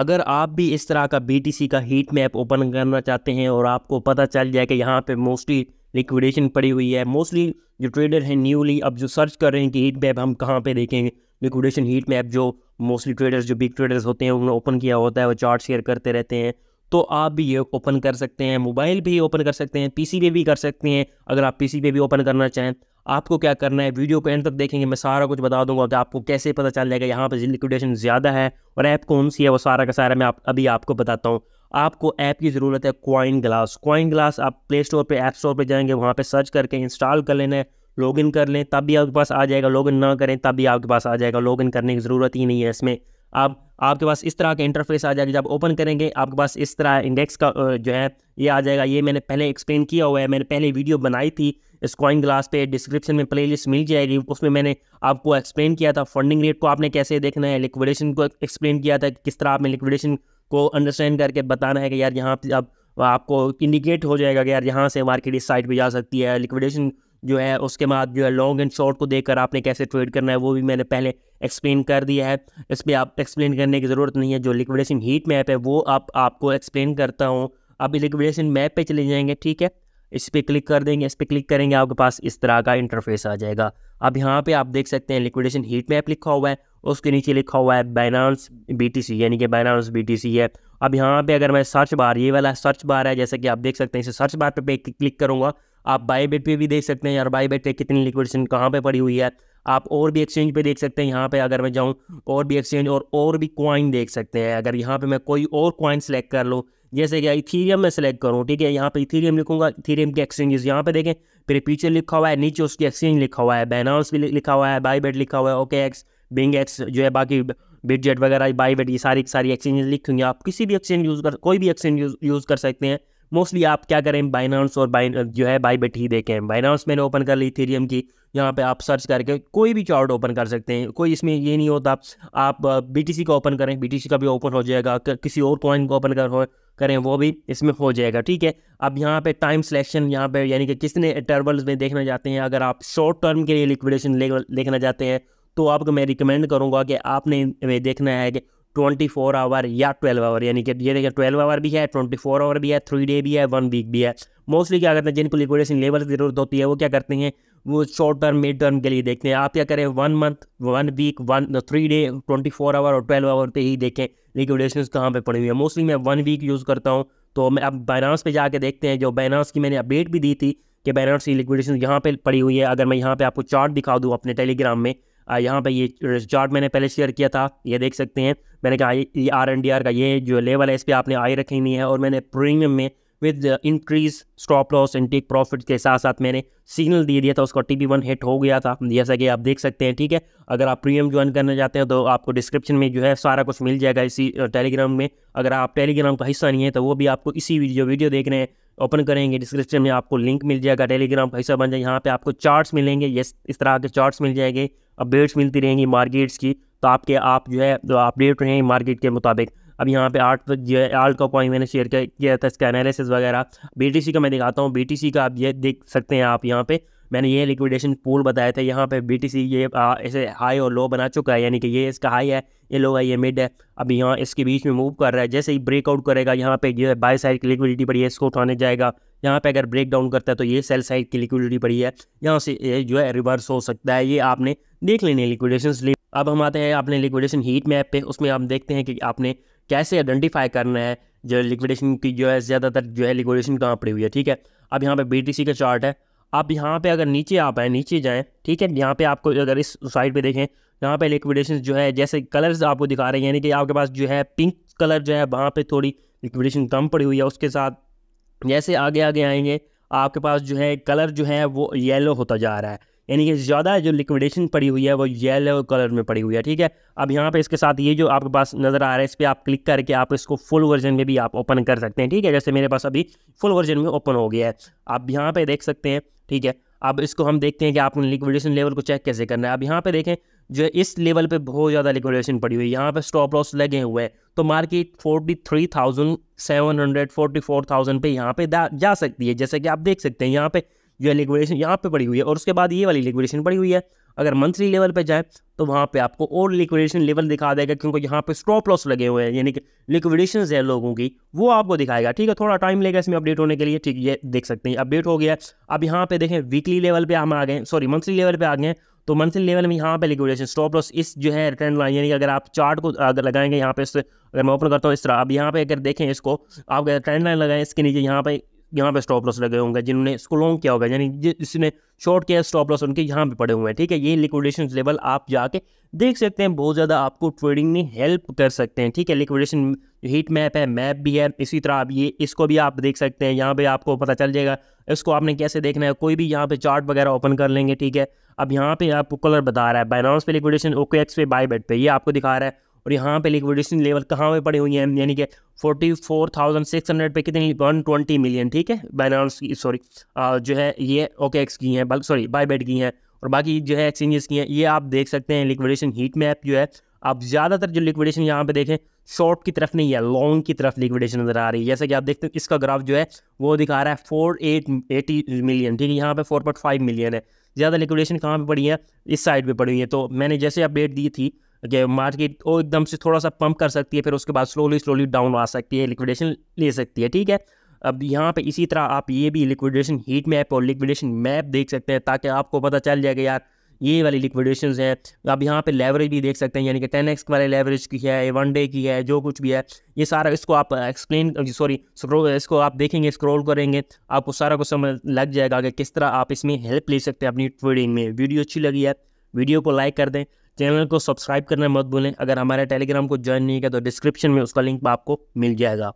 अगर आप भी इस तरह का बी का हीट मैप ओपन करना चाहते हैं और आपको पता चल जाए कि यहाँ पे मोस्टली लिक्विडेशन पड़ी हुई है मोस्टली जो ट्रेडर हैं न्यूली अब जो सर्च कर रहे हैं कि हीट मैप हम कहाँ पे देखेंगे लिक्विडेशन हीट मैप जो मोस्टली ट्रेडर्स जो बिग ट्रेडर्स होते हैं उन्होंने ओपन किया होता है वो चार्ट शेयर करते रहते हैं तो आप भी ये ओपन कर सकते हैं मोबाइल भी ओपन कर सकते हैं पीसी पे भी कर सकते हैं अगर आप पीसी पे भी ओपन करना चाहें आपको क्या करना है वीडियो को एंड तक देखेंगे मैं सारा कुछ बता दूंगा कि आपको कैसे पता चल जाएगा यहाँ पर लिक्विडेशन ज़्यादा है और ऐप कौन सी है वो सारा का सारा मैं आप अभी आपको बताता हूँ आपको ऐप की ज़रूरत है कॉइन ग्लास कॉइन ग्लास आप प्ले स्टोर पर ऐप स्टोर पर जाएंगे वहाँ पर सर्च करके इंस्टॉल कर लेना है लॉगिन कर लें तब भी आपके पास आ जाएगा लॉगिन ना करें तब भी आपके पास आ जाएगा लॉगिन करने की ज़रूरत ही नहीं है इसमें आप आपके पास इस तरह का इंटरफेस आ जाएगा जब ओपन करेंगे आपके पास इस तरह इंडेक्स का जो है ये आ जाएगा ये मैंने पहले एक्सप्लेन किया हुआ है मैंने पहले वीडियो बनाई थी स्कॉइंग ग्लास पे डिस्क्रिप्शन में प्लेलिस्ट मिल जाएगी उसमें मैंने आपको एक्सप्लेन किया था फंडिंग रेट को आपने कैसे देखना है लिक्विडेशन को एक्सप्लेन किया था किस तरह आपने लिक्विडेशन को अंडरस्टैंड करके बताना है कि यार यहाँ पर आप आपको इंडिकेट हो जाएगा कि यार यहाँ से मार्केट इस साइड पर जा सकती है लिक्विडेशन जो है उसके बाद जो है लॉन्ग एंड शॉर्ट को देखकर आपने कैसे ट्रेड करना है वो भी मैंने पहले एक्सप्लेन कर दिया है इस पर आप एक्सप्लेन करने की ज़रूरत नहीं है जो लिक्विडेशन हीट मैप है वो आप आपको एक्सप्लेन करता हूँ आप लिक्विडेशन मैप पे चले जाएंगे ठीक है इस पर क्लिक कर देंगे इस पर क्लिक करेंगे आपके पास इस तरह का इंटरफेस आ जाएगा अब यहाँ पे आप देख सकते हैं लिक्विडेशन हीट मैप लिखा हुआ है उसके नीचे लिखा हुआ है बाइनांस बीटीसी यानी कि बाइनांस बीटीसी है अब यहाँ पर अगर मैं सर्च बार ये वाला सर्च बार है जैसे कि आप देख सकते हैं इसे सर्च बार पर क्लिक करूँगा आप बाई बेट पे भी देख सकते हैं यार बाई बेट पे कितनी लिक्विडेशन कहाँ पे पड़ी हुई है आप और भी एक्सचेंज पे देख सकते हैं यहाँ पे अगर मैं जाऊँ और भी एक्सचेंज और और भी कॉइन देख सकते हैं अगर यहाँ पे मैं कोई और कॉइन सेलेक्ट कर लूँ जैसे कि इथीरियम में सेलेक्ट करूँ ठीक है यहाँ पे इथीरियम लिखूंगा इथीरियम के एक्सचेंजेस यहाँ पे देखें फिर पीछे लिखा हुआ है नीचे उसकी एक्सचेंज लिखा हुआ है बैनाउस भी लिखा हुआ है बाई बेट लिखा हुआ है ओके एक्स बिंग एक्स जो है बाकी बिडजेट वगैरह बाई ये सारी सारी एक्सचेंजेस लिखेंगे आप किसी भी एक्सचेंज यूज़ कर कोई भी एक्सचेंज यूज़ कर सकते हैं मोस्टली आप क्या करें बाइनांस और बाइन जो है बाई बेट ही देखें बाइनांस मैंने ओपन कर ली थीरियम की यहाँ पे आप सर्च करके कोई भी चार्ट ओपन कर सकते हैं कोई इसमें ये नहीं होता आप सी का ओपन करें सी का भी ओपन हो जाएगा किसी और कॉइन को ओपन कर करें वो भी इसमें हो जाएगा ठीक है अब यहाँ पे टाइम सिलेक्शन यहाँ पे यानी कि किसने टर्बल्स में देखना चाहते हैं अगर आप शॉर्ट टर्म के लिए लिक्विडेशन देखना चाहते हैं तो आपको मैं रिकमेंड करूँगा कि आपने देखना है कि ट्वेंटी फोर आवर या ट्वेल्व आवर यानी कि ये देखिए ट्वेल्व आवर भी है ट्वेंटी फोर आवर भी है थ्री डे भी है वन वीक भी है मोस्टली क्या करते हैं जिनको लिक्विडेशन लेवल की जरूरत होती है वो क्या करते हैं वो शॉर्ट टर्म मिड टर्म के लिए देखते हैं आप क्या करें one month one week one three day twenty four hour और ट्वेल्व आवर पे ही देखें लिक्विडेशन कहाँ पे पड़ी हुई है मोस्टली मैं वन वीक यूज़ करता हूँ तो मैं अब बैनास पे जाके देखते हैं जो बैनास की मैंने अपडेट भी दी थी कि बैनास की लिक्विडेशन यहाँ पे पड़ी हुई है अगर मैं यहाँ पे आपको चार्ट दिखा दूँ अपने टेलीग्राम में यहाँ पे ये चार्ट मैंने पहले शेयर किया था ये देख सकते हैं मैंने कहा ये आर एन डी आर का ये जो लेवल है इस पर आपने आई रखी नहीं है और मैंने प्रीमियम में with increase stop loss and take profit के साथ साथ मैंने सिग्नल दे दिया था उसका टी वन हिट हो गया था जैसा कि आप देख सकते हैं ठीक है अगर आप प्रीमियम ज्वाइन करना चाहते हैं तो आपको डिस्क्रिप्शन में जो है सारा कुछ मिल जाएगा इसी टेलीग्राम में अगर आप टेलीग्राम का हिस्सा नहीं है तो वो भी आपको इसी वीडियो वीडियो देख रहे हैं ओपन करेंगे डिस्क्रिप्शन में आपको लिंक मिल जाएगा टेलीग्राम का हिस्सा बन जाए यहाँ पर आपको चार्ट्स मिलेंगे ये इस तरह के चार्ट्स मिल जाएंगे अपडेट्स मिलती रहेंगी मार्केट्स की तो आपके आप जो है तो अपडेट रहेंगे मार्केट के मुताबिक अब यहाँ पे आठ तक जो है आर्ट का पॉइंट मैंने शेयर किया था इसका एनालिसिस वगैरह बी का मैं दिखाता हूँ बी का आप ये देख सकते हैं आप यहाँ पे मैंने ये लिक्विडेशन पूल बताया था यहाँ पे बीटीसी ये ऐसे हाई और लो बना चुका है यानी कि ये इसका हाई है ये लो है ये मिड है अब यहाँ इसके बीच में मूव कर रहा है जैसे ही ब्रेकआउट करेगा यहाँ पे जो है बाय साइड की लिक्विडिटी पड़ी है इसको उठाने जाएगा यहाँ पे अगर ब्रेक डाउन करता है तो ये सेल साइड की लिक्विडिटी पड़ी है यहाँ से ये जो है रिवर्स हो सकता है ये आपने देख लेने लिक्विडेशन अब हम आते हैं अपने लिक्विडेशन हीट मैप पे उसमें आप देखते हैं कि आपने कैसे आइडेंटिफाई करना है जो लिक्विडेशन की जो है ज़्यादातर जो है लिक्विडेशन कहाँ पड़ी हुई है ठीक है अब यहाँ पे बीटीसी का चार्ट है अब यहाँ पे अगर नीचे आप आएँ नीचे जाएँ ठीक है यहाँ पे आपको अगर इस साइड पे देखें यहाँ पे लिक्विडेशन जो है जैसे कलर्स आपको दिखा रहे हैं यानी कि आपके पास जो है पिंक कलर जो है वहाँ पर थोड़ी लिक्विडेशन कम पड़ी हुई है उसके साथ जैसे आगे आगे आएंगे आपके पास जो है कलर जो है वो येलो होता जा रहा है यानी कि ज़्यादा जो लिक्विडेशन पड़ी हुई है वो येलो कलर में पड़ी हुई है ठीक है अब यहाँ पे इसके साथ ये जो आपके पास नज़र आ रहा है इस पर आप क्लिक करके आप इसको फुल वर्जन में भी आप ओपन कर सकते हैं ठीक है जैसे मेरे पास अभी फुल वर्जन में ओपन हो गया है आप यहाँ पर देख सकते हैं ठीक है अब इसको हम देखते हैं कि आप लिक्विडेशन लेवल को चेक कैसे करना है अब यहाँ पे देखें जो इस लेवल पर बहुत ज़्यादा लिक्विडेशन पड़ी हुई है यहाँ पे स्टॉप लॉस लगे हुए हैं तो market forty three thousand seven hundred forty four thousand पर यहाँ पे जा सकती है जैसे कि आप देख सकते हैं यहाँ पे जो है लिक्विडेशन यहाँ पे पड़ी हुई है और उसके बाद ये वाली लिक्विडेशन पड़ी हुई है अगर मंथली लेवल पे जाए तो वहाँ पे आपको और लिक्विडेशन लेवल दिखा देगा क्योंकि यहाँ पे स्टॉप लॉस लगे हुए हैं यानी कि लिक्विडेशन है लोगों की वो आपको दिखाएगा ठीक है थोड़ा टाइम लेगा इसमें अपडेट होने के लिए ठीक ये देख सकते हैं अपडेट हो गया अब यहाँ पे देखें वीकली लेवल पे हम आ गए सॉरी मंथली लेवल पे आ गए तो मंथली लेवल में यहाँ पे लिक्विडेशन स्टॉप लॉस इस जो है ट्रेंड लाइन यानी कि अगर आप चार्ट को अगर लगाएंगे यहाँ पे अगर मैं ओपन करता हूँ इस तरह अब यहाँ पे अगर देखें इसको आप ट्रेंड लाइन लगाएं इसके नीचे यहाँ पे यहाँ पे स्टॉप लॉस लगे होंगे जिन्होंने इसको लॉन्ग किया होगा यानी जिसने शॉर्ट किया स्टॉप लॉस उनके यहाँ पे पड़े हुए हैं ठीक है ये लिक्विडेशन लेवल आप जाके देख सकते हैं बहुत ज़्यादा आपको ट्रेडिंग में हेल्प कर सकते हैं ठीक है लिक्विडेशन हीट मैप है मैप भी है इसी तरह आप ये इसको भी आप देख सकते हैं यहाँ पे आपको पता चल जाएगा इसको आपने कैसे देखना है कोई भी यहाँ पे चार्ट वगैरह ओपन कर लेंगे ठीक है अब यहाँ पे आपको कलर बता रहा है बाइनाउंस पे लिक्विडेशन ओके एक्स पे बाई बेट पे ये आपको दिखा रहा है और यहाँ पे लिक्विडेशन लेवल कहाँ पे पड़ी हुई है यानी कि forty four thousand six hundred पे कितनी वन ट्वेंटी मिलियन ठीक है बाइनांस की सॉरी जो है ये ओके एक्स की हैं सॉरी बाई बेट की हैं और बाकी जो है एक्सचेंजेस की हैं ये आप देख सकते हैं लिक्विडेशन हीट मैप जो है आप ज़्यादातर जो लिक्विडेशन यहाँ पे देखें शॉर्ट की तरफ नहीं है लॉन्ग की तरफ लिक्विडेशन नज़र आ रही है जैसे कि आप देखते हैं इसका ग्राफ जो है वो दिखा रहा है फोर एट एटी मिलियन ठीक है यहाँ पे फोर पॉइंट फाइव मिलियन है ज़्यादा लिक्विडेशन कहाँ पे पड़ी है इस साइड पे पड़ी हुई है तो मैंने जैसे अपडेट दी थी मार्केट वो एकदम से थोड़ा सा पंप कर सकती है फिर उसके बाद स्लोली स्लोली डाउन आ सकती है लिक्विडेशन ले सकती है ठीक है अब यहाँ पे इसी तरह आप ये भी लिक्विडेशन हीट मैप और लिक्विडेशन मैप देख सकते हैं ताकि आपको पता चल जाएगा यार ये वाली लिक्विडेशन है आप यहाँ पे लेवरेज भी देख सकते हैं यानी कि टेन एक्स वाले लेवरेज की है वन डे की है जो कुछ भी है ये सारा इसको आप एक्सप्लेन सॉरी इसको आप देखेंगे स्क्रॉल करेंगे आपको सारा कुछ समझ लग जाएगा कि किस तरह आप इसमें हेल्प ले सकते हैं अपनी ट्रेडिंग में वीडियो अच्छी लगी है वीडियो को लाइक कर दें चैनल को सब्सक्राइब करना मत भूलें अगर हमारे टेलीग्राम को ज्वाइन नहीं किया तो डिस्क्रिप्शन में उसका लिंक आपको मिल जाएगा